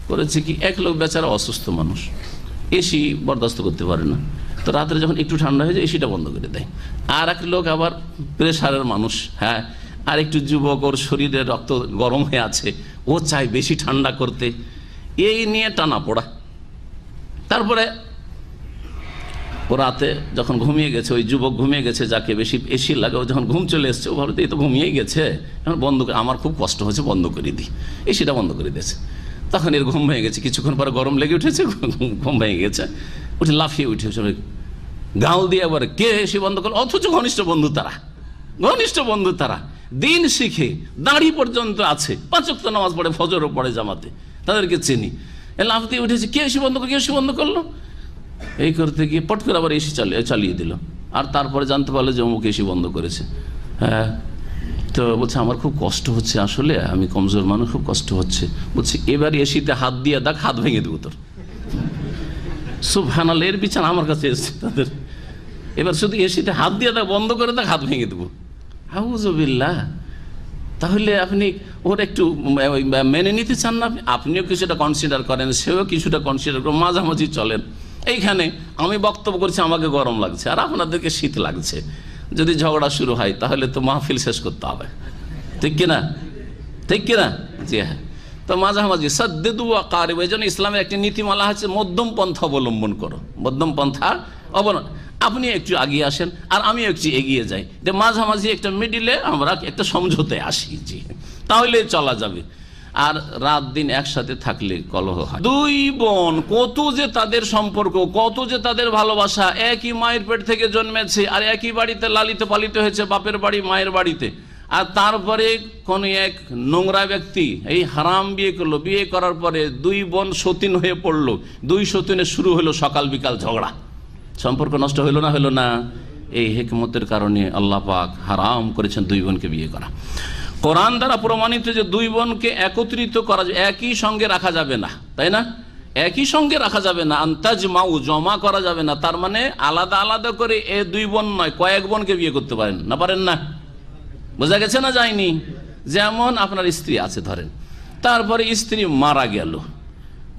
A: করেছে কি এক লোক বেচারা অসুস্থ মানুষ এসি বরদাস্ত করতে পারে না তো রাত্রে যখন একটু ঠান্ডা হয়ে যায় এসিটা বন্ধ করে দেয় আর এক লোক আবার প্রেশারের মানুষ হ্যাঁ আর একটু যুবক ওর শরীরে রক্ত গরম হয়ে আছে ও চায় বেশি ঠান্ডা করতে এই নিয়ে টানা পড়া তারপরে ও রাতে যখন ঘুমিয়ে গেছে ওই যুবক ঘুমিয়ে গেছে যাকে বেশি এসি লাগে ও যখন ঘুম চলে এসছে ও ভাবতে এই তো ঘুমিয়ে গেছে এখন বন্ধ করে আমার খুব কষ্ট হয়েছে বন্ধ করে দিই এসিটা বন্ধ করে দিয়েছে তখন এর ঘুম ভেঙে গেছে কিছুক্ষণ পরে গরম লেগে উঠেছে ঘুম ভেঙে গেছে উঠে লাফিয়ে উঠেছে গাল দিয়ে আবার কে এসে বন্ধ করলো অথচ ঘনিষ্ঠ বন্ধু তারা ঘনিষ্ঠ বন্ধু তারা দিন শিখে দাড়ি পর্যন্ত আছে পাঁচক নামাজ পড়ে ফজরও পড়ে জামাতে তাদেরকে চিনি লাফ দিয়ে উঠেছে কে এসে বন্ধ করলো কে এসে বন্ধ করলো এই করতে গিয়ে পট করে আবার এসে চালিয়ে চালিয়ে দিল আর তারপরে জানতে পারলো যে অমুক এসে বন্ধ করেছে হ্যাঁ তো বলছে আমার খুব কষ্ট হচ্ছে আসলে আমি কমজোর মানুষ খুব কষ্ট হচ্ছে বলছে এবার এসিতে হাত দিয়ে দেখ হাত ভেঙে দেবো তোর সুফ এর বিছানা আমার কাছে এসছে তাদের এবার শুধু এসিতে হাত দিয়ে দেখ বন্ধ করে দেখ হাত ভেঙে দেবো হাউজবিল্লা তাহলে আপনি ওর একটু মেনে নিতে চান না আপনিও কিছুটা কনসিডার করেন সেও কিছুটা কনসিডার করেন মাঝামাঝি চলেন এইখানে আমি বক্তব্য করছি আমাকে গরম লাগছে আর আপনাদেরকে শীত লাগছে যদি ঝগড়া শুরু হয় তাহলে তো মাহফিল শেষ করতে হবে ঠিক কিনা ঠিক কিনা জি হ্যাঁ তো মাঝামাঝি দু কারিব ওই জন্য ইসলামের একটি নীতিমালা হচ্ছে মধ্যম পন্থা অবলম্বন করো মধ্যম পন্থা অবলম্বন আপনি একটু আগিয়ে আসেন আর আমি একটু এগিয়ে যাই যে মাঝামাঝি একটা মিডিলে আমরা একটা সমঝোতে আসি যে তাহলে চলা যাবে আর রাত দিন একসাথে থাকলে কলহ হয় দুই বোন কত যে তাদের সম্পর্ক কত যে তাদের ভালোবাসা একই মায়ের পেট থেকে জন্মেছে আর একই বাড়িতে লালিত পালিত হয়েছে বাপের বাড়ি মায়ের বাড়িতে আর তারপরে কোন এক নোংরা ব্যক্তি এই হারাম বিয়ে করলো বিয়ে করার পরে দুই বোন সতীন হয়ে পড়লো দুই সতীনে শুরু হলো সকাল বিকাল ঝগড়া সম্পর্ক নষ্ট হইল না হইল না এই হেকমতের কারণে আল্লাহ পাক হারাম করেছেন দুই বোনকে বিয়ে করা কোরআন দ্বারা প্রমাণিত যে দুই বোনকে একত্রিত করা একই সঙ্গে রাখা যাবে না তাই না একই সঙ্গে রাখা যাবে না আন্তাজ মাউ জমা করা যাবে না তার মানে আলাদা আলাদা করে এ দুই বোন নয় কয়েক বোনকে বিয়ে করতে পারেন না পারেন না বোঝা গেছে না যায়নি যেমন আপনার স্ত্রী আছে ধরেন তারপরে স্ত্রী মারা গেল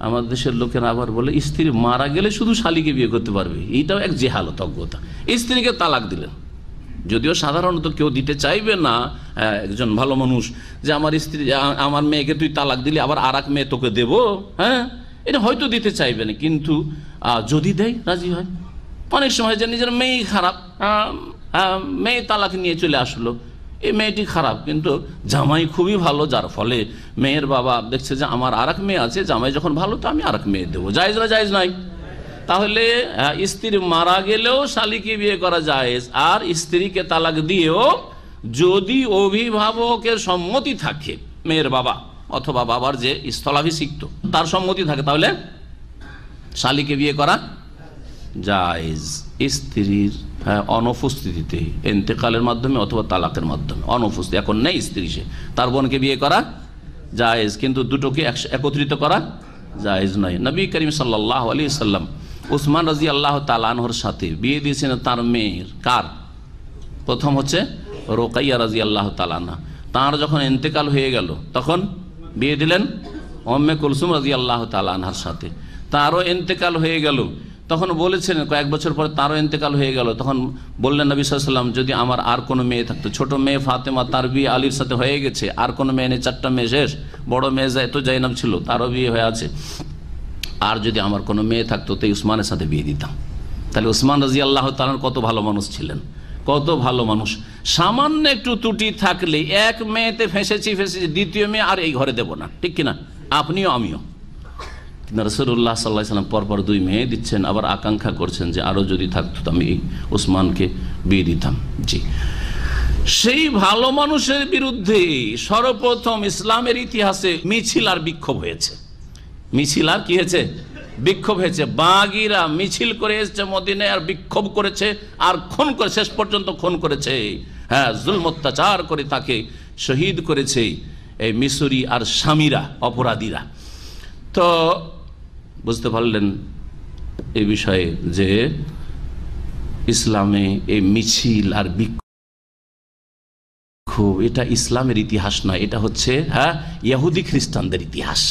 A: আমাদের দেশের লোকেরা আবার বলে স্ত্রী মারা গেলে শুধু শালিকে বিয়ে করতে পারবে এইটাও এক জেহালত অজ্ঞতা স্ত্রীকে তালাক দিলেন যদিও সাধারণত কেউ দিতে চাইবে না হ্যাঁ, একজন ভালো মানুষ যে আমার স্ত্রী আমার মেয়েকে তুই তালাক দিলি আবার আর এক মেয়ে তোকে দেবো হ্যাঁ এটা হয়তো দিতে চাইবে না কিন্তু যদি দেয় রাজি হয় অনেক সময় যে নিজের মেয়েই খারাপ মেয়ে তালাক নিয়ে চলে আসলো এই মেয়েটি খারাপ কিন্তু জামাই খুবই ভালো যার ফলে মেয়ের বাবা দেখছে যে আমার আর মেয়ে আছে জামাই যখন ভালো তো আমি আর মেয়ে দেবো জায়জ না জায়জ নাই তাহলে স্ত্রী মারা গেলেও শালিকে বিয়ে করা জায়েজ আর স্ত্রীকে তালাক দিয়েও যদি অভিভাবকের সম্মতি থাকে মেয়ের বাবা অথবা বাবার যে স্থলাভিষিক্ত তার সম্মতি থাকে তাহলে শালিকে বিয়ে করা জায়েজ স্ত্রীর হ্যাঁ, অনুপস্থিতিতে এন্তেকালের মাধ্যমে অথবা তালাকের মাধ্যমে অনুপস্থিতি এখন নেই স্ত্রী সে তার বোনকে বিয়ে করা জায়েজ কিন্তু দুটোকে একত্রিত করা জায়েজ নয় নবী করিম সাল্লাহ আলী সাল্লাম উসমান রাজি আল্লাহ তালানহর সাথে বিয়ে দিয়েছেন তার মেয়ের কার প্রথম হচ্ছে রোকাইয়া রাজি আল্লাহ তালানা তাঁর যখন এন্তেকাল হয়ে গেল তখন বিয়ে দিলেন অম্মে কুলসুম রাজি আল্লাহ তালানহার সাথে তারও এন্তেকাল হয়ে গেল তখন বলেছিলেন কয়েক বছর পরে তারও ইন্তেকাল হয়ে গেল তখন বললেন নবী সাল্লাম যদি আমার আর কোনো মেয়ে থাকতো ছোট মেয়ে ফাতেমা তার বিয়ে আলীর সাথে হয়ে গেছে আর কোনো মেয়ে নেই চারটা মেয়ে শেষ বড় মেয়ে যায় তো জাইনাব ছিল তারও বিয়ে হয়ে আছে আর যদি আমার কোনো মেয়ে থাকতো তো উসমানের সাথে বিয়ে দিতাম তাহলে উসমান রাজি আল্লাহ তালার কত ভালো মানুষ ছিলেন কত ভালো মানুষ সামান্য একটু ত্রুটি থাকলে এক মেয়েতে ফেঁসেছি ফেঁসেছি দ্বিতীয় মেয়ে আর এই ঘরে দেব না ঠিক কিনা আপনিও আমিও কিন্তু রসুল্লাহ সাল্লাহ সাল্লাম পরপর দুই মেয়ে দিচ্ছেন আবার আকাঙ্ক্ষা করছেন যে আরও যদি থাকতো আমি উসমানকে বিয়ে দিতাম জি সেই ভালো মানুষের বিরুদ্ধে সর্বপ্রথম ইসলামের ইতিহাসে মিছিল আর বিক্ষোভ হয়েছে মিছিল আর কি হয়েছে বিক্ষোভ হয়েছে বাগিরা মিছিল করে এসছে মদিনে আর বিক্ষোভ করেছে আর খুন করে শেষ পর্যন্ত খুন করেছে হ্যাঁ জুল অত্যাচার করে তাকে শহীদ করেছে এই মিসরি আর স্বামীরা অপরাধীরা তো বুঝতে পারলেন এই বিষয়ে যে ইসলামে এই মিছিল আর বিক্ষোভ এটা ইসলামের ইতিহাস না এটা হচ্ছে হ্যাঁ ইয়াহুদি খ্রিস্টানদের ইতিহাস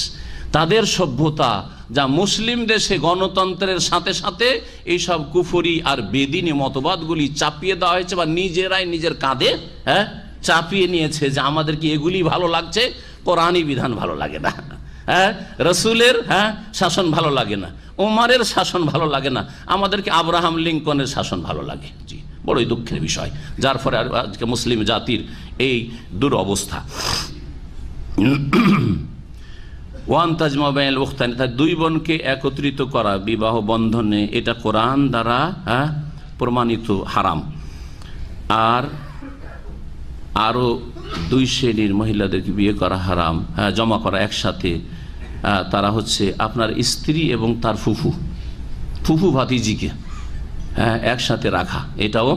A: তাদের সভ্যতা যা মুসলিম দেশে গণতন্ত্রের সাথে সাথে এইসব কুফরি আর বেদিনী মতবাদগুলি চাপিয়ে দেওয়া হয়েছে বা নিজেরাই নিজের কাঁধে হ্যাঁ চাপিয়ে নিয়েছে যে আমাদেরকে এগুলি ভালো লাগছে কোরআনই বিধান ভালো লাগে না হ্যাঁ রসুলের হ্যাঁ শাসন ভালো লাগে না ওমারের শাসন ভালো লাগে না আমাদেরকে আব্রাহাম লিঙ্কনের শাসন ভালো লাগে জি বড়ই দুঃখের বিষয় যার ফলে আজকে মুসলিম জাতির এই দুরবস্থা ওয়ান তাজমাবাইল উখতানি তার দুই বোনকে একত্রিত করা বিবাহ বন্ধনে এটা কোরআন দ্বারা হ্যাঁ প্রমাণিত হারাম আর আরও দুই শ্রেণীর মহিলাদেরকে বিয়ে করা হারাম হ্যাঁ জমা করা একসাথে তারা হচ্ছে আপনার স্ত্রী এবং তার ফুফু ফুফু ভাতিজিকে হ্যাঁ একসাথে রাখা এটাও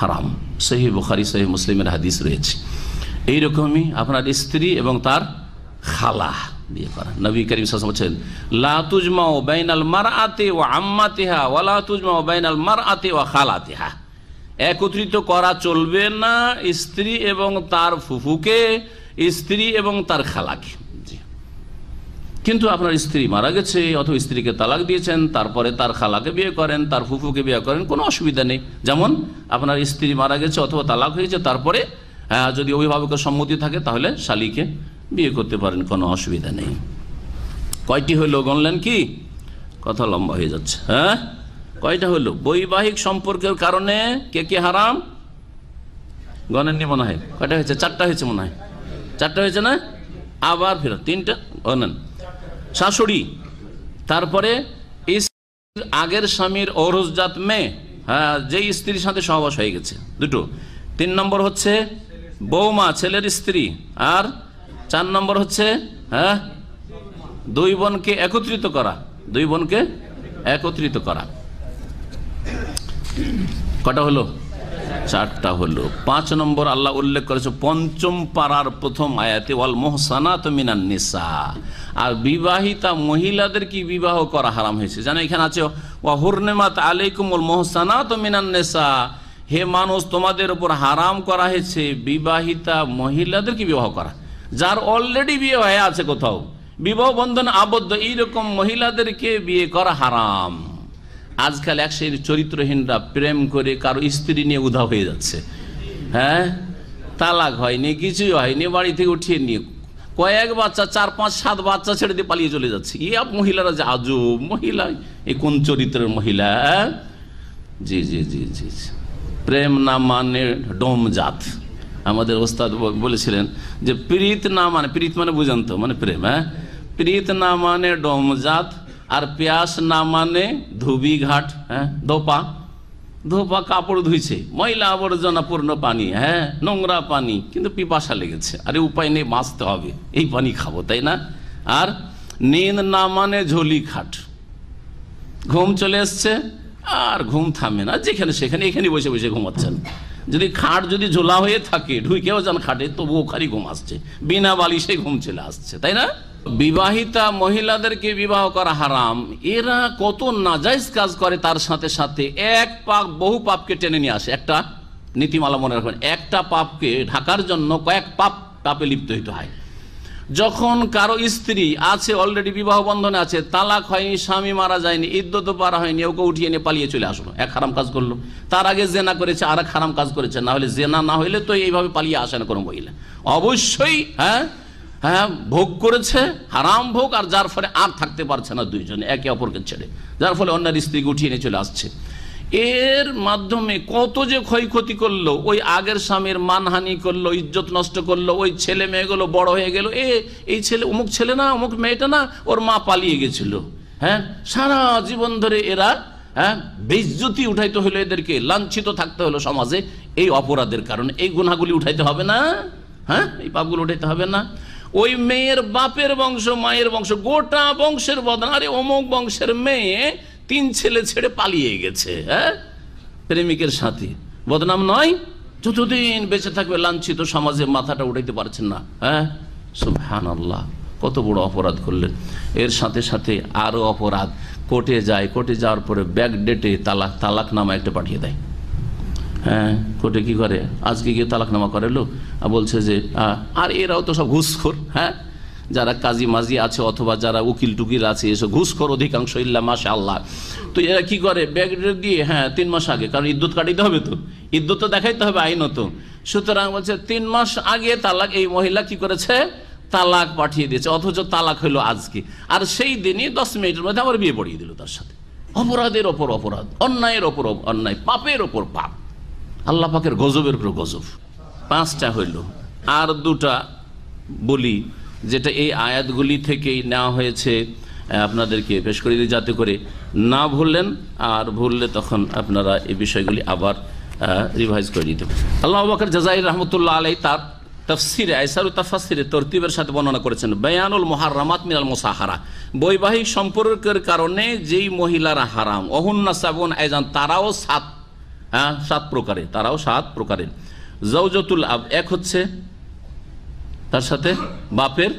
A: হারাম সহি বুখারি সহি মুসলিমের হাদিস রয়েছে এই রকমই আপনার স্ত্রী এবং তার খালা বিয়ে করা নবী করিম বলছেন লাতুজমা ও বাইনাল মার আতে ও আম্মা তেহা ও লাতুজমা ও বাইনাল মার আতে ও খালা তেহা একত্রিত করা চলবে না স্ত্রী এবং তার ফুফুকে স্ত্রী এবং তার খালাকে কিন্তু আপনার স্ত্রী মারা গেছে অথবা স্ত্রীকে তালাক দিয়েছেন তারপরে তার খালাকে বিয়ে করেন তার ফুফুকে বিয়ে করেন কোনো অসুবিধা নেই যেমন আপনার স্ত্রী মারা গেছে অথবা তালাক হয়েছে তারপরে হ্যাঁ, যদি অভিভাবকের সম্মতি থাকে তাহলে শালিকে বিয়ে করতে পারেন কোনো অসুবিধা নেই কয়টি হইল গণলেন কি কথা লম্বা হয়ে যাচ্ছে হ্যাঁ কয়টা হলো বৈবাহিক সম্পর্কের কারণে কে কে হারাম গণেননি মনে হয় কয়টা হয়েছে চারটা হয়েছে মনে হয় চারটা হয়েছে না আবার ফেরত তিনটা গণেন শাশুড়ি তারপরে আগের স্বামীর অরসজাত মেয়ে হ্যাঁ যে স্ত্রীর সাথে সহবাস হয়ে গেছে দুটো তিন নম্বর হচ্ছে বৌমা ছেলের স্ত্রী আর চার নম্বর হচ্ছে হ্যাঁ দুই বোনকে একত্রিত করা দুই বোনকে একত্রিত করা কটা হলো চারটা হলো পাঁচ নম্বর আল্লাহ উল্লেখ করেছে পঞ্চম পাড়ার প্রথম আয়াতে ওয়াল মোহসানাত মিনান নিসা আর বিবাহিতা মহিলাদের কি বিবাহ করা হারাম হয়েছে জানো এখানে আছে ওয়া হুরনেমাত আলাইকুম ওল মোহসানাত মিনান নিসা হে মানুষ তোমাদের উপর হারাম করা হয়েছে বিবাহিতা মহিলাদের কি বিবাহ করা যার অলরেডি বিয়ে হয়ে আছে কোথাও বিবাহ বন্ধন আবদ্ধ এইরকম মহিলাদেরকে বিয়ে করা হারাম আজকাল এক সেই চরিত্রহীনরা প্রেম করে কারো স্ত্রী নিয়ে উধা হয়ে যাচ্ছে হ্যাঁ তালাক হয়নি কিছুই হয়নি বাড়ি থেকে উঠিয়ে নিয়ে কয়েক বাচ্চা চার পাঁচ সাত বাচ্চা ছেড়ে দিয়ে পালিয়ে চলে যাচ্ছে ইয়া মহিলারা যে আজব মহিলা এ কোন চরিত্রের মহিলা হ্যাঁ? জি জি জি জি প্রেম না মানে ডোম জাত আমাদের ওস্তাদ বলেছিলেন যে প্রীত না মানে প্রীত মানে বুঝান তো মানে প্রেম হ্যাঁ প্রীত না মানে ডোম জাত আর পেঁয়াজ না মানে ধুবি ঘাট হ্যাঁ দোপা ধোপা কাপড় ধুইছে ময়লা আবর্জনাপূর্ণ পানি হ্যাঁ নোংরা পানি কিন্তু পিপাসা লেগেছে আরে উপায় নেই বাঁচতে হবে এই পানি খাবো তাই না আর নিন না মানে ঝোলি খাট ঘুম চলে এসছে আর ঘুম থামে না যেখানে সেখানে এখানে বসে বসে ঘুমাচ্ছেন যদি খাট যদি ঝোলা হয়ে থাকে ঢুকেও যান খাটে তবু ওখানে ঘুম আসছে বিনা বালিশে ঘুম চলে আসছে তাই না বিবাহিতা মহিলাদেরকে বিবাহ করা হারাম এরা কত নাজাইজ কাজ করে তার সাথে সাথে এক পাপ বহু পাপকে টেনে নিয়ে আসে একটা নীতিমালা মনে রাখবেন একটা পাপকে ঢাকার জন্য কয়েক পাপ পাপে লিপ্ত হইতে হয় যখন কারো স্ত্রী আছে অলরেডি বিবাহ বন্ধনে আছে তালাক হয়নি স্বামী মারা যায়নি ইদ্যত পারা হয়নি ওকে উঠিয়ে নিয়ে পালিয়ে চলে আসলো এক হারাম কাজ করলো তার আগে জেনা করেছে আর এক হারাম কাজ করেছে না হলে জেনা না হইলে তো এইভাবে পালিয়ে আসে না কোনো মহিলা অবশ্যই হ্যাঁ হ্যাঁ ভোগ করেছে হারাম ভোগ আর যার ফলে আর থাকতে পারছে না দুইজনে একে অপরকে ছেড়ে যার ফলে অন্যের স্ত্রী উঠিয়ে নিয়ে চলে আসছে এর মাধ্যমে কত যে ক্ষয়ক্ষতি করলো ওই আগের স্বামীর মানহানি করলো ইজ্জত নষ্ট করলো ওই ছেলে মেয়েগুলো বড় হয়ে গেল এ এই ছেলে অমুক ছেলে না অমুক মেয়েটা না ওর মা পালিয়ে গেছিল হ্যাঁ সারা জীবন ধরে এরা হ্যাঁ বেজ্জতি উঠাইতে হলো এদেরকে লাঞ্ছিত থাকতে হলো সমাজে এই অপরাধের কারণে এই গুণাগুলি উঠাইতে হবে না হ্যাঁ এই পাপগুলো উঠাইতে হবে না ওই মেয়ের বাপের বংশ মায়ের বংশ গোটা বংশের বদনা আরে অমুক বংশের মেয়ে তিন ছেলে ছেড়ে পালিয়ে গেছে হ্যাঁ প্রেমিকের সাথে বদনাম নয় যতদিন বেঁচে থাকবে লাঞ্ছিত সমাজে মাথাটা উঠাইতে পারছেন না হ্যাঁ সুফহান আল্লাহ কত বড় অপরাধ করলেন এর সাথে সাথে আরও অপরাধ কোর্টে যায় কোর্টে যাওয়ার পরে ব্যাক ডেটে তালাক তালাক নামা একটা পাঠিয়ে দেয় হ্যাঁ, কোর্টে কি করে আজকে গিয়ে তালাকনামা করে লোক বলছে যে আর এরাও তো সব ঘুষখোর হ্যাঁ যারা কাজী মাজি আছে অথবা যারা উকিল টুকিল আছে এসব ঘুষখোর অধিকাংশ ইল্লা মাসা আল্লাহ তো এরা কি করে ব্যাগ দিয়ে হ্যাঁ তিন মাস আগে কারণ ইদ্যুৎ কাটাইতে হবে তো ইদ্যুৎ তো দেখাইতে হবে আইনত সুতরাং বলছে তিন মাস আগে তালাক এই মহিলা কি করেছে তালাক পাঠিয়ে দিয়েছে অথচ তালাক হইলো আজকে আর সেই দিনই দশ মিনিটের মধ্যে আমার বিয়ে পড়িয়ে দিল তার সাথে অপরাধের ওপর অপরাধ অন্যায়ের ওপর অন্যায় পাপের ওপর পাপ আল্লাহ পাকের গজবের উপর গজব পাঁচটা হইল আর দুটা বলি যেটা এই আয়াতগুলি থেকেই নেওয়া হয়েছে আপনাদেরকে পেশ করে দিই যাতে করে না ভুললেন আর ভুললে তখন আপনারা এই বিষয়গুলি আবার রিভাইজ করে নিতে আল্লাহ বাকর জাজাই রহমতুল্লাহ আলাই তার তফসিরে আয়সারু তাফাসিরে তরতিবের সাথে বর্ণনা করেছেন বেয়ানুল মহারামাত মিনাল মোসাহারা বৈবাহিক সম্পর্কের কারণে যেই মহিলারা হারাম অহুন্না সাবন আয়জান তারাও সাত হ্যাঁ সাত প্রকারে তারাও সাত প্রকারের জৌজতুল আব এক হচ্ছে তার সাথে বাপের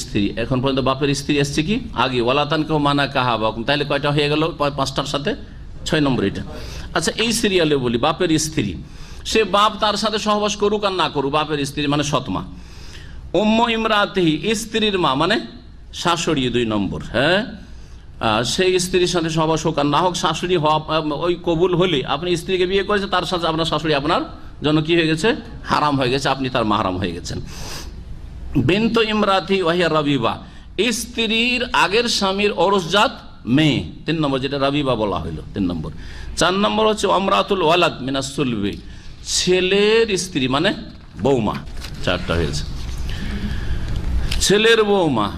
A: স্ত্রী এখন পর্যন্ত বাপের স্ত্রী এসছে কি আগে ওয়ালাতান কেউ মানা কাহা বা তাহলে কয়টা হয়ে গেল পাঁচটার সাথে ছয় নম্বর এটা আচ্ছা এই সিরিয়ালে বলি বাপের স্ত্রী সে বাপ তার সাথে সহবাস করুক আর না করুক বাপের স্ত্রী মানে সৎমা ওম্ম ইমরাতেহি স্ত্রীর মা মানে শাশুড়ি দুই নম্বর হ্যাঁ সেই স্ত্রীর সাথে শোকান না হোক শাশুড়ি হওয়া ওই কবুল হলে আপনি স্ত্রীকে বিয়ে করেছে তার সাথে আপনার শাশুড়ি আপনার জন্য কি হয়ে গেছে হারাম হয়ে গেছে আপনি তার মাহারাম হয়ে গেছেন বেন্ত ইমরাতি ওয়াহিয়া রবিবা স্ত্রীর আগের স্বামীর অরসজাত মেয়ে তিন নম্বর যেটা রবিবা বলা হইলো তিন নম্বর চার নম্বর হচ্ছে অমরাতুল ওয়ালাদ মিনাসুলবি ছেলের স্ত্রী মানে বৌমা চারটা হয়েছে ছেলের বৌমা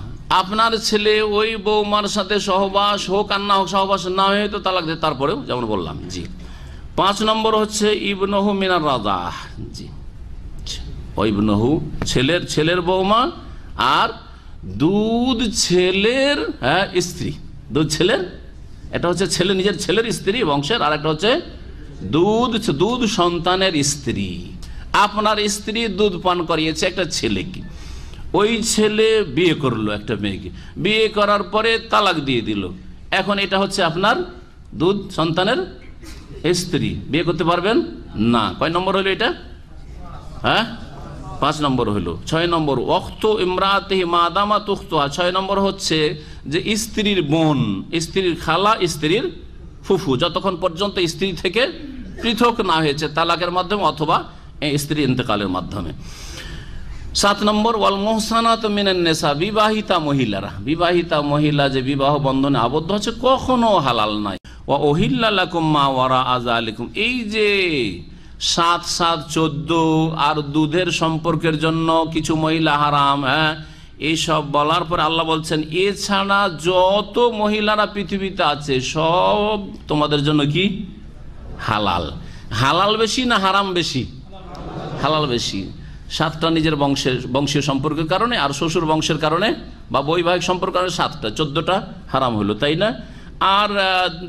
A: আপনার ছেলে ওই বৌমার সাথে সহবাস হোক আর না হোক সহবাস না হয়ে তো তালাক দেয় তারপরেও যেমন বললাম জি পাঁচ নম্বর হচ্ছে ইবনহু মিনার রাজা জি ইবনহু ছেলের ছেলের বৌমা আর দুধ ছেলের হ্যাঁ স্ত্রী দুধ ছেলের এটা হচ্ছে ছেলে নিজের ছেলের স্ত্রী বংশের আর একটা হচ্ছে দুধ দুধ সন্তানের স্ত্রী আপনার স্ত্রী দুধ পান করিয়েছে একটা ছেলেকে ওই ছেলে বিয়ে করলো একটা মেয়েকে বিয়ে করার পরে তালাক দিয়ে দিল এখন এটা হচ্ছে আপনার দুধ সন্তানের স্ত্রী বিয়ে করতে পারবেন না কয় নম্বর হলো এটা হ্যাঁ পাঁচ নম্বর হলো ছয় নম্বর অক্ত ইমরাতে মাদামা তুখতোহা ছয় নম্বর হচ্ছে যে স্ত্রীর বোন স্ত্রীর খালা স্ত্রীর ফুফু যতক্ষণ পর্যন্ত স্ত্রী থেকে পৃথক না হয়েছে তালাকের মাধ্যমে অথবা স্ত্রী ইন্তেকালের মাধ্যমে সাত নম্বর ওয়াল মোহসানাত মিনেন নেশা বিবাহিতা মহিলারা বিবাহিতা মহিলা যে বিবাহ বন্ধনে আবদ্ধ হচ্ছে কখনো হালাল নাই ওয়া ওহিল্লাকুম মা ওয়ারা আজা আলিকুম এই যে সাত সাত চোদ্দ আর দুধের সম্পর্কের জন্য কিছু মহিলা হারাম হ্যাঁ এইসব বলার পর আল্লাহ বলছেন এছাড়া যত মহিলারা পৃথিবীতে আছে সব তোমাদের জন্য কি হালাল হালাল বেশি না হারাম বেশি হালাল বেশি সাতটা নিজের বংশের বংশীয় সম্পর্কের কারণে আর শ্বশুর বংশের কারণে বা বৈবাহিক সম্পর্কের কারণে সাতটা চোদ্দটা হারাম হলো তাই না আর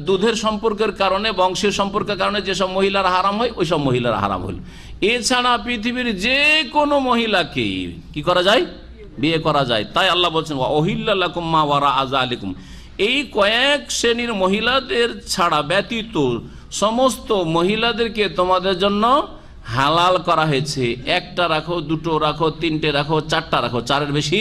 A: দুধের সম্পর্কের কারণে বংশীয় সম্পর্কের কারণে যেসব মহিলার হারাম হয় ওইসব মহিলার হারাম হল এছাড়া পৃথিবীর যে কোনো মহিলাকে কি করা যায় বিয়ে করা যায় তাই আল্লাহ বলছেন ওহিল্লাকুম মা ওয়ারা আজা আলিকুম এই কয়েক শ্রেণীর মহিলাদের ছাড়া ব্যতীত সমস্ত মহিলাদেরকে তোমাদের জন্য হালাল করা হয়েছে একটা রাখো দুটো রাখো তিনটে রাখো চারটা রাখো চারের বেশি